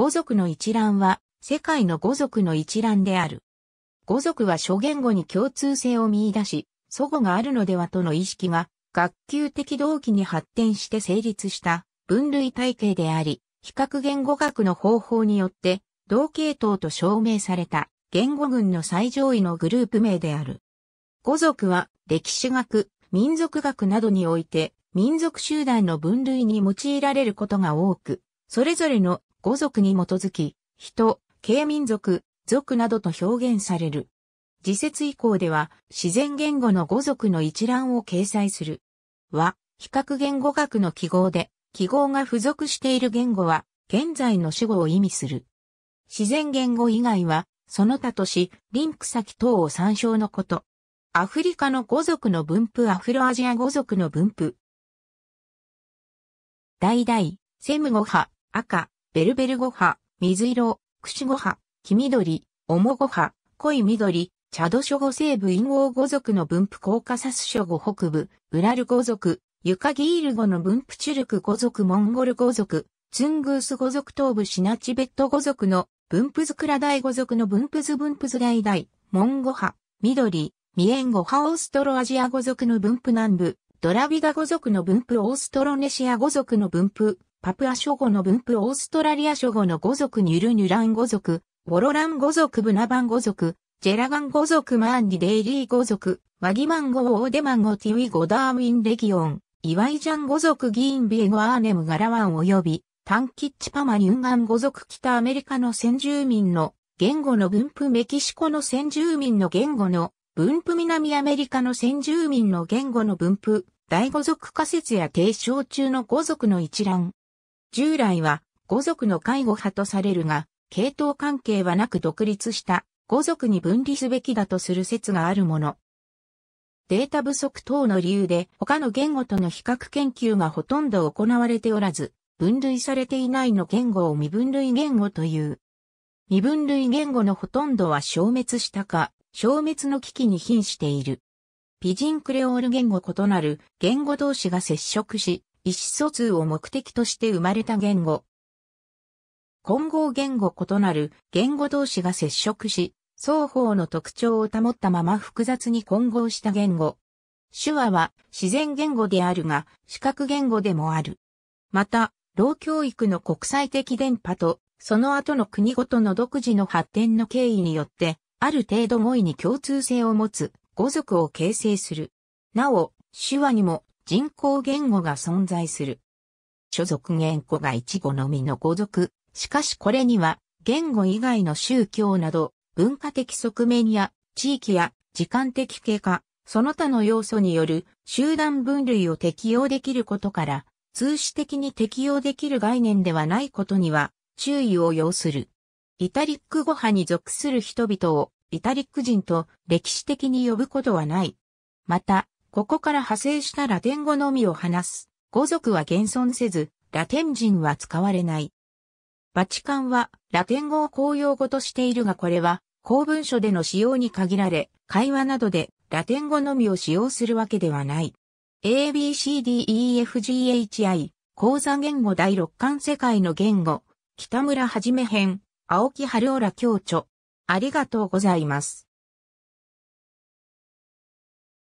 語族の一覧は、世界の語族の一覧である。語族は諸言語に共通性を見出し、祖語があるのではとの意識が、学級的動機に発展して成立した分類体系であり、比較言語学の方法によって、同系統と証明された言語群の最上位のグループ名である。語族は歴史学、民族学などにおいて民族集団の分類に用いられることが多く、それぞれの語族に基づき、人、軽民族、族などと表現される。自説以降では、自然言語の語族の一覧を掲載する。は、比較言語学の記号で、記号が付属している言語は、現在の主語を意味する。自然言語以外は、その他とし、リンク先等を参照のこと。アフリカの語族の分布アフロアジア語族の分布。代々、セム語派、赤、ベルベルゴハ、水色、串ゴハ、黄緑、オモゴハ、濃い緑、チャド諸語西部インゴ語族の分布コーカサス諸語北部、ウラル語族、ユカギール語の分布チュルク語族モンゴル語族、ツングース語族東部シナチベット語族の分布ズクラダイ語族の分布ズ分布イダイ、モンゴ派、緑、ミエンゴ派オーストロアジア語族の分布南部、ドラビガ語族の分布オーストロネシア語族の分布、パプア諸語の分布オーストラリア諸語の語族ニュルニュラン語族、ボロラン語族ブナバン語族、ジェラガン語族マーンディデイリー語族、ワギマン語オーデマン語ティウィゴダーウィンレギオン、イワイジャン語族ギーンビエゴアーネムガラワン及び、タンキッチパマニュンガン語族北アメリカの先住民の言語の分布メキシコの先住民の言語の分布南アメリカの先住民の言語の分布、大語族仮説や提唱中の語族の一覧。従来は五族の介護派とされるが、系統関係はなく独立した五族に分離すべきだとする説があるもの。データ不足等の理由で他の言語との比較研究がほとんど行われておらず、分類されていないの言語を未分類言語という。未分類言語のほとんどは消滅したか、消滅の危機に瀕している。ピジンクレオール言語異なる言語同士が接触し、意思疎通を目的として生まれた言語。混合言語異なる言語同士が接触し、双方の特徴を保ったまま複雑に混合した言語。手話は自然言語であるが、視覚言語でもある。また、老教育の国際的伝播と、その後の国ごとの独自の発展の経緯によって、ある程度語彙に共通性を持つ語族を形成する。なお、手話にも人工言語が存在する。所属言語が一語のみの語族。しかしこれには、言語以外の宗教など、文化的側面や、地域や、時間的経過、その他の要素による集団分類を適用できることから、通詞的に適用できる概念ではないことには注意を要する。イタリック語派に属する人々をイタリック人と歴史的に呼ぶことはない。また、ここから派生したラテン語のみを話す。語族は現存せず、ラテン人は使われない。バチカンはラテン語を公用語としているがこれは公文書での使用に限られ、会話などでラテン語のみを使用するわけではない。ABCDEFGHI 講座言語第六巻世界の言語北村はじめ編青木春浦教著ありがとうございます。